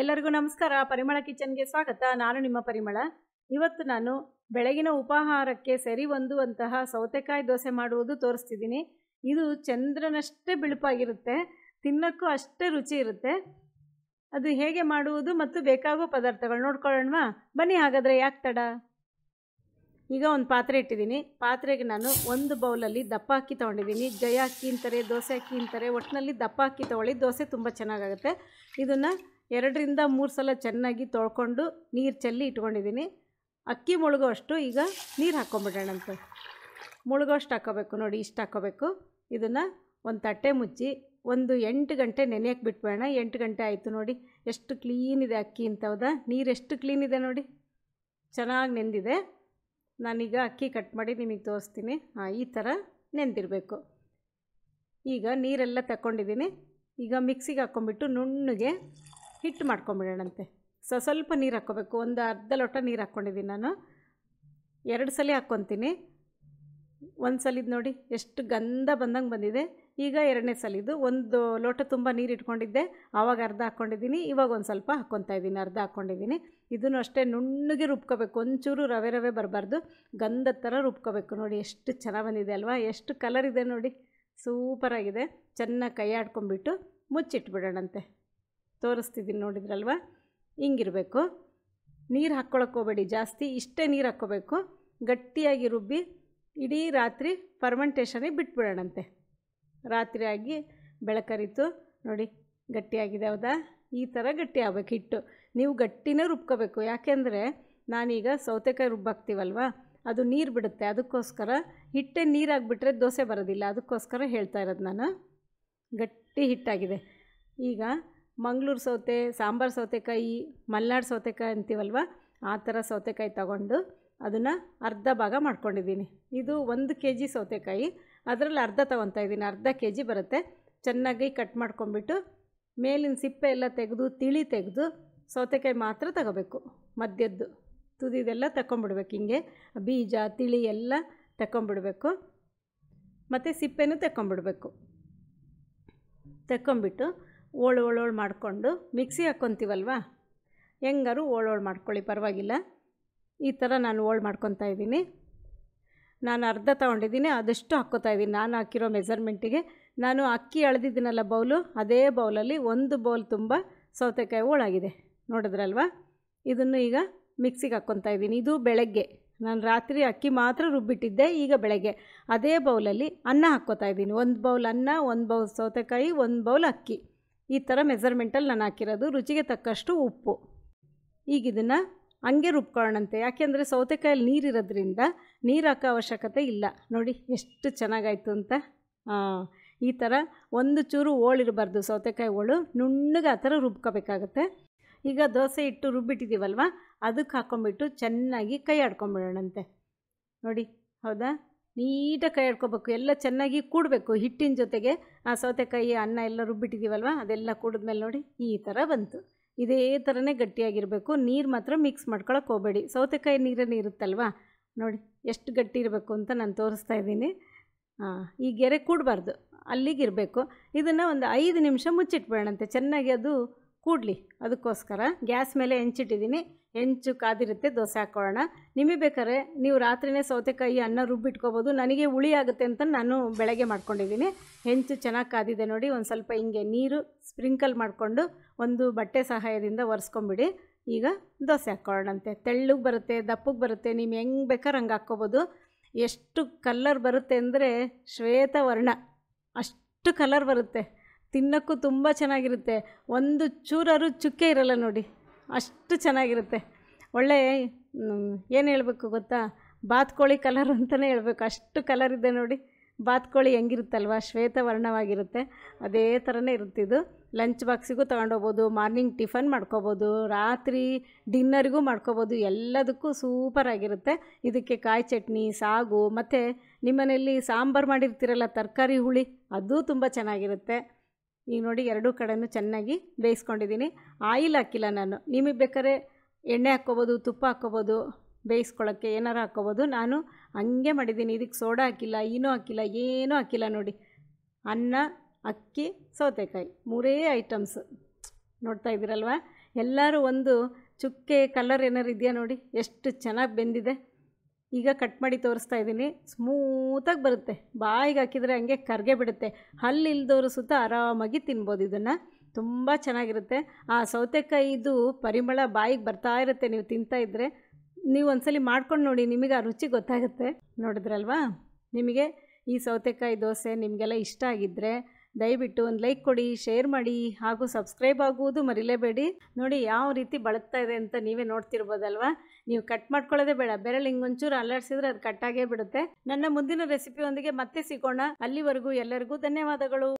ಎಲ್ಲರಿಗೂ ನಮಸ್ಕಾರ ಪರಿಮಳ ಕಿಚನ್ಗೆ ಸ್ವಾಗತ ನಾನು ನಿಮ್ಮ ಪರಿಮಳ ಇವತ್ತು ನಾನು ಬೆಳಗಿನ ಉಪಾಹಾರಕ್ಕೆ ಸರಿ ಹೊಂದುವಂತಹ ಸೌತೆಕಾಯಿ ದೋಸೆ ಮಾಡುವುದು ತೋರಿಸ್ತಿದ್ದೀನಿ ಇದು ಚಂದ್ರನಷ್ಟೇ ಬಿಳುಪಾಗಿರುತ್ತೆ ತಿನ್ನೋಕ್ಕೂ ಅಷ್ಟೇ ರುಚಿ ಇರುತ್ತೆ ಅದು ಹೇಗೆ ಮಾಡುವುದು ಮತ್ತು ಬೇಕಾಗೋ ಪದಾರ್ಥಗಳು ನೋಡ್ಕೊಳ್ಳೋಣವಾ ಬನ್ನಿ ಹಾಗಾದರೆ ಯಾಕೆ ತಡ ಈಗ ಒಂದು ಪಾತ್ರೆ ಇಟ್ಟಿದ್ದೀನಿ ಪಾತ್ರೆಗೆ ನಾನು ಒಂದು ಬೌಲಲ್ಲಿ ದಪ್ಪ ಅಕ್ಕಿ ತೊಗೊಂಡಿದ್ದೀನಿ ಜಯ ಅಕ್ಕಿ ಅಂತಾರೆ ದೋಸೆ ಅಕ್ಕಿ ಅಂತಾರೆ ಒಟ್ಟಿನಲ್ಲಿ ದಪ್ಪ ಅಕ್ಕಿ ತೊಗೊಳ್ಳಿ ದೋಸೆ ತುಂಬ ಚೆನ್ನಾಗಾಗುತ್ತೆ ಇದನ್ನು ಎರಡರಿಂದ ಮೂರು ಸಲ ಚೆನ್ನಾಗಿ ತೊಳ್ಕೊಂಡು ನೀರು ಚೆಲ್ಲಿ ಇಟ್ಕೊಂಡಿದ್ದೀನಿ ಅಕ್ಕಿ ಮುಳುಗೋ ಅಷ್ಟು ಈಗ ನೀರು ಹಾಕ್ಕೊಂಬಿಡೋಣಂತ ಮುಳುಗೋ ಅಷ್ಟು ಹಾಕೋಬೇಕು ನೋಡಿ ಇಷ್ಟು ಹಾಕೋಬೇಕು ಇದನ್ನು ಒಂದು ತಟ್ಟೆ ಮುಚ್ಚಿ ಒಂದು ಎಂಟು ಗಂಟೆ ನೆನೆಯಕ್ಕೆ ಬಿಟ್ಬೇಡ ಎಂಟು ಗಂಟೆ ಆಯಿತು ನೋಡಿ ಎಷ್ಟು ಕ್ಲೀನ್ ಇದೆ ಅಕ್ಕಿ ಅಂತ ಹೌದಾ ನೀರು ಎಷ್ಟು ಕ್ಲೀನ್ ಇದೆ ನೋಡಿ ಚೆನ್ನಾಗಿ ನೆಂದಿದೆ ನಾನೀಗ ಅಕ್ಕಿ ಕಟ್ ಮಾಡಿ ನಿಮಗೆ ತೋರಿಸ್ತೀನಿ ಹಾಂ ಈ ಥರ ನೆಂದಿರಬೇಕು ಈಗ ನೀರೆಲ್ಲ ತಗೊಂಡಿದ್ದೀನಿ ಈಗ ಮಿಕ್ಸಿಗೆ ಹಾಕ್ಕೊಂಬಿಟ್ಟು ನುಣ್ಣಗೆ ಹಿಟ್ಟು ಮಾಡ್ಕೊಂಬಿಡೋಣಂತೆ ಸೊ ಸ್ವಲ್ಪ ನೀರು ಹಾಕ್ಕೋಬೇಕು ಒಂದು ಅರ್ಧ ಲೋಟ ನೀರು ಹಾಕ್ಕೊಂಡಿದ್ದೀನಿ ನಾನು ಎರಡು ಸಲ ಹಾಕ್ಕೊತೀನಿ ಒಂದು ಸಲಿದ್ದು ನೋಡಿ ಎಷ್ಟು ಗಂಧ ಬಂದಂಗೆ ಬಂದಿದೆ ಈಗ ಎರಡನೇ ಸಲಿದ್ದು ಒಂದು ಲೋಟ ತುಂಬ ನೀರು ಇಟ್ಕೊಂಡಿದ್ದೆ ಆವಾಗ ಅರ್ಧ ಹಾಕ್ಕೊಂಡಿದ್ದೀನಿ ಇವಾಗ ಒಂದು ಸ್ವಲ್ಪ ಹಾಕ್ಕೊತಾ ಇದ್ದೀನಿ ಅರ್ಧ ಹಾಕ್ಕೊಂಡಿದ್ದೀನಿ ಇದನ್ನು ಅಷ್ಟೇ ನುಣ್ಣಗೆ ರುಬ್ಕೋಬೇಕು ಒಂಚೂರು ರವೆ ರವೆ ಬರಬಾರ್ದು ಗಂಧದ ಥರ ರುಬ್ಕೋಬೇಕು ನೋಡಿ ಎಷ್ಟು ಚೆನ್ನಾಗಿ ಬಂದಿದೆ ಅಲ್ವಾ ಎಷ್ಟು ಕಲರ್ ಇದೆ ನೋಡಿ ಸೂಪರಾಗಿದೆ ಚೆನ್ನಾಗಿ ಕೈ ಆಡ್ಕೊಂಬಿಟ್ಟು ಮುಚ್ಚಿಟ್ಬಿಡೋಣಂತೆ ತೋರಿಸ್ತಿದ್ದೀನಿ ನೋಡಿದ್ರಲ್ವ ಹಿಂಗಿರಬೇಕು ನೀರು ಹಾಕ್ಕೊಳಕ್ಕೆ ಜಾಸ್ತಿ ಇಷ್ಟೇ ನೀರು ಹಾಕ್ಕೋಬೇಕು ಗಟ್ಟಿಯಾಗಿ ರುಬ್ಬಿ ಇಡೀ ರಾತ್ರಿ ಫರ್ಮೆಂಟೇಷನಿಗೆ ಬಿಟ್ಬಿಡೋಣಂತೆ ರಾತ್ರಿಯಾಗಿ ಬೆಳಕರಿತು ನೋಡಿ ಗಟ್ಟಿಯಾಗಿದೆ ಹೌದಾ ಈ ಥರ ಗಟ್ಟಿ ಆಗ್ಬೇಕು ಹಿಟ್ಟು ನೀವು ಗಟ್ಟಿನೇ ರುಬ್ಕೋಬೇಕು ಯಾಕೆಂದರೆ ನಾನೀಗ ಸೌತೆಕಾಯಿ ರುಬ್ಬಾಕ್ತೀವಲ್ವ ಅದು ನೀರು ಬಿಡುತ್ತೆ ಅದಕ್ಕೋಸ್ಕರ ಹಿಟ್ಟೆ ನೀರಾಗಿಬಿಟ್ರೆ ದೋಸೆ ಬರೋದಿಲ್ಲ ಅದಕ್ಕೋಸ್ಕರ ಹೇಳ್ತಾ ಇರೋದು ನಾನು ಗಟ್ಟಿ ಹಿಟ್ಟಾಗಿದೆ ಈಗ ಮಂಗಳೂರು ಸೌತೆ ಸಾಂಬಾರು ಸೌತೆಕಾಯಿ ಮಲ್ನಾಡು ಸೌತೆಕಾಯಿ ಅಂತೀವಲ್ವ ಆ ಥರ ಸೌತೆಕಾಯಿ ತಗೊಂಡು ಅದನ್ನು ಅರ್ಧ ಭಾಗ ಮಾಡ್ಕೊಂಡಿದ್ದೀನಿ ಇದು ಒಂದು ಕೆ ಜಿ ಸೌತೆಕಾಯಿ ಅದರಲ್ಲಿ ಅರ್ಧ ತೊಗೊತಾ ಇದ್ದೀನಿ ಅರ್ಧ ಕೆ ಜಿ ಬರುತ್ತೆ ಚೆನ್ನಾಗಿ ಕಟ್ ಮಾಡ್ಕೊಂಬಿಟ್ಟು ಮೇಲಿನ ಸಿಪ್ಪೆ ಎಲ್ಲ ತೆಗೆದು ತಿಳಿ ತೆಗೆದು ಸೌತೆಕಾಯಿ ಮಾತ್ರ ತಗೋಬೇಕು ಮಧ್ಯದ್ದು ತುದಿದೆಲ್ಲ ತಗೊಂಬಿಡ್ಬೇಕು ಹಿಂಗೆ ಬೀಜ ತಿಳಿ ಎಲ್ಲ ತಗೊಂಬಿಡ್ಬೇಕು ಮತ್ತು ಸಿಪ್ಪೆನೂ ತಗೊಂಬಿಡ್ಬೇಕು ತಕ್ಕೊಂಬಿಟ್ಟು ಓಳು ಓಳೋಳು ಮಾಡಿಕೊಂಡು ಮಿಕ್ಸಿ ಹಾಕ್ಕೊತೀವಲ್ವ ಹೆಂಗಾರು ಓಳೋಳು ಮಾಡ್ಕೊಳ್ಳಿ ಪರವಾಗಿಲ್ಲ ಈ ಥರ ನಾನು ಓಳು ಮಾಡ್ಕೊತಾ ಇದ್ದೀನಿ ನಾನು ಅರ್ಧ ತೊಗೊಂಡಿದ್ದೀನಿ ಅದಷ್ಟು ಹಾಕ್ಕೋತಾ ಇದ್ದೀನಿ ನಾನು ಹಾಕಿರೋ ಮೆಸರ್ಮೆಂಟಿಗೆ ನಾನು ಅಕ್ಕಿ ಅಳೆದಿದ್ದೀನಲ್ಲ ಬೌಲು ಅದೇ ಬೌಲಲ್ಲಿ ಒಂದು ಬೌಲ್ ತುಂಬ ಸೌತೆಕಾಯಿ ಹೋಳಾಗಿದೆ ನೋಡಿದ್ರಲ್ವ ಇದನ್ನು ಈಗ ಮಿಕ್ಸಿಗೆ ಹಾಕ್ಕೊತಾ ಇದ್ದೀನಿ ಇದು ಬೆಳಗ್ಗೆ ನಾನು ರಾತ್ರಿ ಅಕ್ಕಿ ಮಾತ್ರ ರುಬ್ಬಿಟ್ಟಿದ್ದೆ ಈಗ ಬೆಳಗ್ಗೆ ಅದೇ ಬೌಲಲ್ಲಿ ಅನ್ನ ಹಾಕ್ಕೋತಾ ಇದ್ದೀನಿ ಒಂದು ಬೌಲ್ ಅನ್ನ ಒಂದು ಬೌಲ್ ಸೌತೆಕಾಯಿ ಒಂದು ಬೌಲ್ ಅಕ್ಕಿ ಈ ಥರ ಮೆಸರ್ಮೆಂಟಲ್ಲಿ ನಾನು ಹಾಕಿರೋದು ರುಚಿಗೆ ತಕ್ಕಷ್ಟು ಉಪ್ಪು ಈಗ ಇದನ್ನು ಹಂಗೆ ರುಬ್ಕೊಳ್ಳೋಣಂತೆ ಯಾಕೆಂದರೆ ಸೌತೆಕಾಯಲ್ಲಿ ನೀರಿರೋದ್ರಿಂದ ನೀರು ಹಾಕೋ ಅವಶ್ಯಕತೆ ಇಲ್ಲ ನೋಡಿ ಎಷ್ಟು ಚೆನ್ನಾಗಾಯಿತು ಅಂತ ಈ ಥರ ಒಂದು ಚೂರು ಓಳಿರಬಾರ್ದು ಸೌತೆಕಾಯಿ ಹೋಳು ನುಣ್ಣಗೆ ಆ ಥರ ರುಬ್ಕೋಬೇಕಾಗತ್ತೆ ಈಗ ದೋಸೆ ಇಟ್ಟು ರುಬ್ಬಿಟ್ಟಿದ್ದೀವಲ್ವ ಅದಕ್ಕೆ ಹಾಕ್ಕೊಂಬಿಟ್ಟು ಚೆನ್ನಾಗಿ ಕೈ ಆಡ್ಕೊಂಬಿಡೋಣಂತೆ ನೋಡಿ ಹೌದಾ ನೀಟಾಗಿ ಇಡ್ಕೋಬೇಕು ಎಲ್ಲ ಚೆನ್ನಾಗಿ ಕೂಡಬೇಕು ಹಿಟ್ಟಿನ ಜೊತೆಗೆ ಆ ಸೌತೆಕಾಯಿ ಅನ್ನ ಎಲ್ಲ ರುಬ್ಬಿಟ್ಟಿದ್ದೀವಲ್ವ ಅದೆಲ್ಲ ಕೂಡಿದ್ಮೇಲೆ ನೋಡಿ ಈ ಥರ ಬಂತು ಇದೇ ಥರನೇ ಗಟ್ಟಿಯಾಗಿರಬೇಕು ನೀರು ಮಾತ್ರ ಮಿಕ್ಸ್ ಮಾಡ್ಕೊಳಕ್ಕೆ ಹೋಗಬೇಡಿ ಸೌತೆಕಾಯಿ ನೀರೇ ಇರುತ್ತಲ್ವ ನೋಡಿ ಎಷ್ಟು ಗಟ್ಟಿ ಇರಬೇಕು ಅಂತ ನಾನು ತೋರಿಸ್ತಾ ಇದ್ದೀನಿ ಈ ಗೆರೆ ಕೂಡಬಾರ್ದು ಅಲ್ಲಿಗಿರಬೇಕು ಇದನ್ನು ಒಂದು ಐದು ನಿಮಿಷ ಮುಚ್ಚಿಟ್ಬೇಡಂತೆ ಚೆನ್ನಾಗಿ ಅದು ಕೂಡಲಿ ಅದಕ್ಕೋಸ್ಕರ ಗ್ಯಾಸ್ ಮೇಲೆ ಹೆಂಚಿಟ್ಟಿದ್ದೀನಿ ಹೆಂಚು ಕಾದಿರುತ್ತೆ ದೋಸೆ ಹಾಕ್ಕೊಳ್ಳೋಣ ನಿಮಗೆ ಬೇಕಾದ್ರೆ ನೀವು ರಾತ್ರಿನೇ ಸೌತೆಕಾಯಿ ಅನ್ನ ರುಬ್ಬಿಟ್ಕೋಬೋದು ನನಗೆ ಹುಳಿ ಆಗುತ್ತೆ ಅಂತ ನಾನು ಬೆಳಗ್ಗೆ ಮಾಡ್ಕೊಂಡಿದ್ದೀನಿ ಹೆಂಚು ಚೆನ್ನಾಗಿ ಕಾದಿದೆ ನೋಡಿ ಒಂದು ಸ್ವಲ್ಪ ಹಿಂಗೆ ನೀರು ಸ್ಪ್ರಿಂಕಲ್ ಮಾಡಿಕೊಂಡು ಒಂದು ಬಟ್ಟೆ ಸಹಾಯದಿಂದ ಒರೆಸ್ಕೊಂಬಿಡಿ ಈಗ ದೋಸೆ ಹಾಕ್ಕೊಳ್ಳೋಣಂತೆ ತೆಳ್ಳಗೆ ಬರುತ್ತೆ ದಪ್ಪಗೆ ಬರುತ್ತೆ ನೀವು ಹೆಂಗೆ ಬೇಕಾದ್ರೆ ಹಂಗೆ ಹಾಕ್ಕೋಬೋದು ಎಷ್ಟು ಕಲ್ಲರ್ ಬರುತ್ತೆ ಅಂದರೆ ಶ್ವೇತವರ್ಣ ಅಷ್ಟು ಕಲರ್ ಬರುತ್ತೆ ತಿನ್ನೋಕ್ಕೂ ತುಂಬ ಚೆನ್ನಾಗಿರುತ್ತೆ ಒಂದು ಚೂರಾರು ಚುಕ್ಕೆ ಇರಲ್ಲ ನೋಡಿ ಅಷ್ಟು ಚೆನ್ನಾಗಿರುತ್ತೆ ಒಳ್ಳೆ ಏನು ಹೇಳಬೇಕು ಗೊತ್ತಾ ಬಾತ್ಕೋಳಿ ಕಲರ್ ಅಂತಲೇ ಹೇಳಬೇಕು ಅಷ್ಟು ಕಲರ್ ಇದೆ ನೋಡಿ ಬಾತ್ಕೋಳಿ ಹೆಂಗಿರುತ್ತಲ್ವ ಶ್ವೇತವರ್ಣವಾಗಿರುತ್ತೆ ಅದೇ ಥರನೇ ಇರುತ್ತಿದ್ದು ಲಂಚ್ ಬಾಕ್ಸಿಗೂ ತೊಗೊಂಡೋಗ್ಬೋದು ಮಾರ್ನಿಂಗ್ ಟಿಫನ್ ಮಾಡ್ಕೋಬೋದು ರಾತ್ರಿ ಡಿನ್ನರಿಗೂ ಮಾಡ್ಕೋಬೋದು ಎಲ್ಲದಕ್ಕೂ ಸೂಪರಾಗಿರುತ್ತೆ ಇದಕ್ಕೆ ಕಾಯಿ ಚಟ್ನಿ ಸಾಗು ಮತ್ತು ನಿಮ್ಮನೆಯಲ್ಲಿ ಸಾಂಬಾರು ಮಾಡಿರ್ತೀರಲ್ಲ ತರಕಾರಿ ಹುಳಿ ಅದು ತುಂಬ ಚೆನ್ನಾಗಿರುತ್ತೆ ಈಗ ನೋಡಿ ಎರಡೂ ಕಡೆಯೂ ಚೆನ್ನಾಗಿ ಬೇಯಿಸ್ಕೊಂಡಿದ್ದೀನಿ ಆಯಿಲ್ ಹಾಕಿಲ್ಲ ನಾನು ನಿಮಗೆ ಬೇಕಾದ್ರೆ ಎಣ್ಣೆ ಹಾಕ್ಕೋಬೋದು ತುಪ್ಪ ಹಾಕ್ಕೋಬೋದು ಬೇಯಿಸ್ಕೊಳ್ಳೋಕ್ಕೆ ಏನಾರು ಹಾಕ್ಕೋಬೋದು ನಾನು ಹಂಗೆ ಮಾಡಿದ್ದೀನಿ ಇದಕ್ಕೆ ಸೋಡಾ ಹಾಕಿಲ್ಲ ಏನೂ ಹಾಕಿಲ್ಲ ಏನೂ ಹಾಕಿಲ್ಲ ನೋಡಿ ಅನ್ನ ಅಕ್ಕಿ ಸೌತೆಕಾಯಿ ಮೂರೇ ಐಟಮ್ಸ್ ನೋಡ್ತಾ ಇದ್ದೀರಲ್ವ ಎಲ್ಲರೂ ಒಂದು ಚುಕ್ಕೆ ಕಲರ್ ಏನಾರು ಇದೆಯಾ ನೋಡಿ ಎಷ್ಟು ಚೆನ್ನಾಗಿ ಬೆಂದಿದೆ ಈಗ ಕಟ್ ಮಾಡಿ ತೋರಿಸ್ತಾ ಇದ್ದೀನಿ ಸ್ಮೂತಾಗಿ ಬರುತ್ತೆ ಬಾಯಿಗೆ ಹಾಕಿದರೆ ಹಂಗೆ ಕರ್ಗೆ ಬಿಡುತ್ತೆ ಹಲ್ಲಿಲ್ದವರು ಸುತ್ತ ಆರಾಮಾಗಿ ತಿನ್ಬೋದು ಇದನ್ನು ತುಂಬ ಚೆನ್ನಾಗಿರುತ್ತೆ ಆ ಸೌತೆಕಾಯಿದು ಪರಿಮಳ ಬಾಯಿಗೆ ಬರ್ತಾ ಇರುತ್ತೆ ನೀವು ತಿಂತಾ ಇದ್ದರೆ ನೀವು ಒಂದ್ಸಲಿ ಮಾಡ್ಕೊಂಡು ನೋಡಿ ನಿಮಗೆ ಆ ರುಚಿ ಗೊತ್ತಾಗುತ್ತೆ ನೋಡಿದ್ರಲ್ವಾ ನಿಮಗೆ ಈ ಸೌತೆಕಾಯಿ ದೋಸೆ ನಿಮಗೆಲ್ಲ ಇಷ್ಟ ಆಗಿದ್ದರೆ ದಯವಿಟ್ಟು ಒಂದು ಲೈಕ್ ಕೊಡಿ ಶೇರ್ ಮಾಡಿ ಹಾಗೂ ಸಬ್ಸ್ಕ್ರೈಬ್ ಆಗುವುದು ಮರಿಲೇಬೇಡಿ ನೋಡಿ ಯಾವ ರೀತಿ ಬಳಸ್ತಾ ಇದೆ ಅಂತ ನೀವೇ ನೋಡ್ತಿರ್ಬೋದಲ್ವಾ ನೀವು ಕಟ್ ಮಾಡ್ಕೊಳ್ಳೋದೇ ಬೇಡ ಬೆರಳು ಹಿಂಗೊಂಚೂರು ಅಲ್ಲಾಡಿಸಿದ್ರೆ ಅದು ಕಟ್ಟಾಗೇ ಬಿಡುತ್ತೆ ನನ್ನ ಮುಂದಿನ ರೆಸಿಪಿಯೊಂದಿಗೆ ಮತ್ತೆ ಸಿಗೋಣ ಅಲ್ಲಿವರೆಗೂ ಎಲ್ಲರಿಗೂ ಧನ್ಯವಾದಗಳು